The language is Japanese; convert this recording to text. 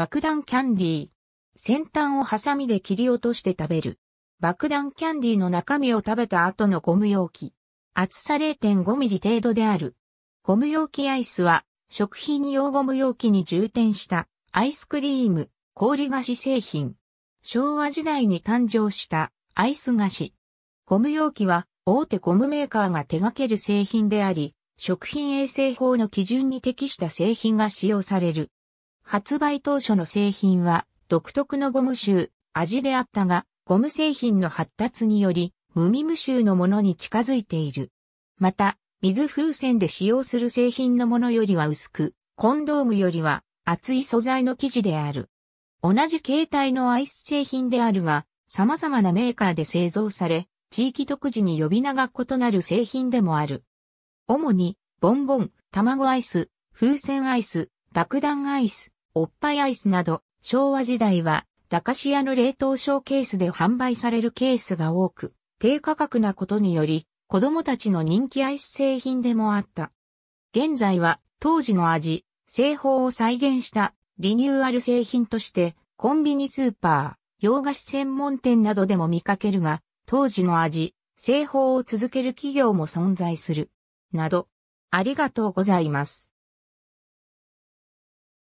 爆弾キャンディー。先端をハサミで切り落として食べる。爆弾キャンディーの中身を食べた後のゴム容器。厚さ0.5ミリ程度である。ゴム容器アイスは、食品用ゴム容器に充填したアイスクリーム、氷菓子製品。昭和時代に誕生したアイス菓子。ゴム容器は大手ゴムメーカーが手掛ける製品であり、食品衛生法の基準に適した製品が使用される。発売当初の製品は独特のゴム臭、味であったが、ゴム製品の発達により、無味無臭のものに近づいている。また、水風船で使用する製品のものよりは薄く、コンドームよりは厚い素材の生地である。同じ形態のアイス製品であるが、様々なメーカーで製造され、地域独自に呼び名が異なる製品でもある。主に、ボンボン、卵アイス、風船アイス、爆弾アイス、おっぱいアイスなど、昭和時代は、駄菓子屋の冷凍ショーケースで販売されるケースが多く、低価格なことにより、子供たちの人気アイス製品でもあった。現在は、当時の味、製法を再現したリニューアル製品として、コンビニスーパー、洋菓子専門店などでも見かけるが、当時の味、製法を続ける企業も存在する。など、ありがとうございます。